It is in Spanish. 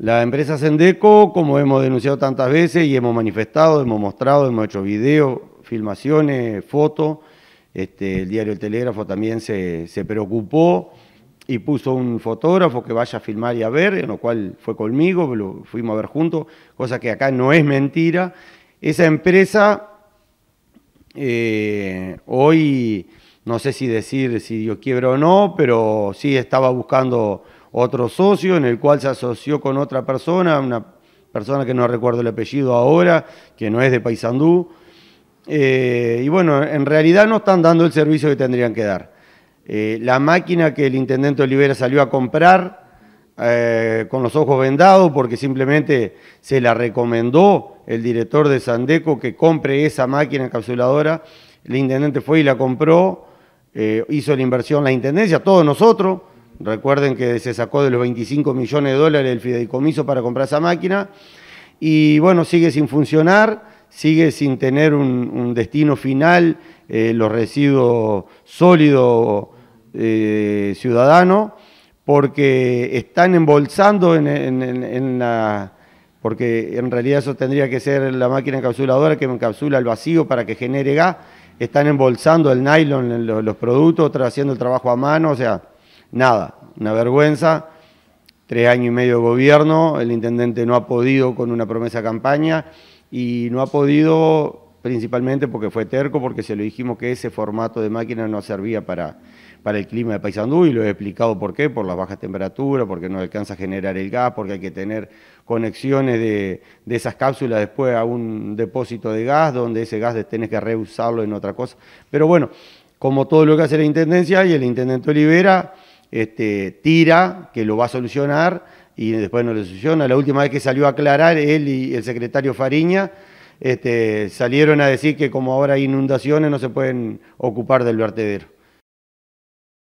La empresa Sendeco, como hemos denunciado tantas veces y hemos manifestado, hemos mostrado, hemos hecho videos, filmaciones, fotos, este, el diario El Telégrafo también se, preocupó y puso un fotógrafo que vaya a filmar y a ver, en lo cual fue conmigo, lo fuimos a ver juntos, cosa que acá no es mentira. Esa empresa eh, hoy, no sé si decir si Dios quiebra o no, pero sí estaba buscando otro socio en el cual se asoció con otra persona, una persona que no recuerdo el apellido ahora, que no es de Paysandú. Eh, y bueno, en realidad no están dando el servicio que tendrían que dar. Eh, la máquina que el intendente Olivera salió a comprar eh, con los ojos vendados porque simplemente se la recomendó el director de Sandeco que compre esa máquina encapsuladora, el intendente fue y la compró, hizo la inversión la intendencia, todos nosotros, Recuerden que se sacó de los 25 millones de dólares el fideicomiso para comprar esa máquina y bueno, sigue sin funcionar, sigue sin tener un, destino final, eh, los residuos sólidos eh, ciudadanos, porque están embolsando en, la... porque en realidad eso tendría que ser la máquina encapsuladora que encapsula el vacío para que genere gas, están embolsando el nylon, los, los productos, haciendo el trabajo a mano, o sea nada, una vergüenza. Tres años y medio de gobierno, el intendente no ha podido con una promesa de campaña y no ha podido principalmente porque fue terco, porque se lo dijimos que ese formato de máquina no servía para, el clima de Paysandú y lo he explicado por qué, por las bajas temperaturas, porque no alcanza a generar el gas, porque hay que tener conexiones de, de esas cápsulas después a un depósito de gas, donde ese gas tenés que reusarlo en otra cosa. Pero bueno, como todo lo que hace la Intendencia y el Intendente Olivera este, tira que lo va a solucionar y después no lo soluciona. La última vez que salió a aclarar, él y el secretario Fariña este, salieron a decir que como ahora hay inundaciones no se pueden ocupar del vertedero.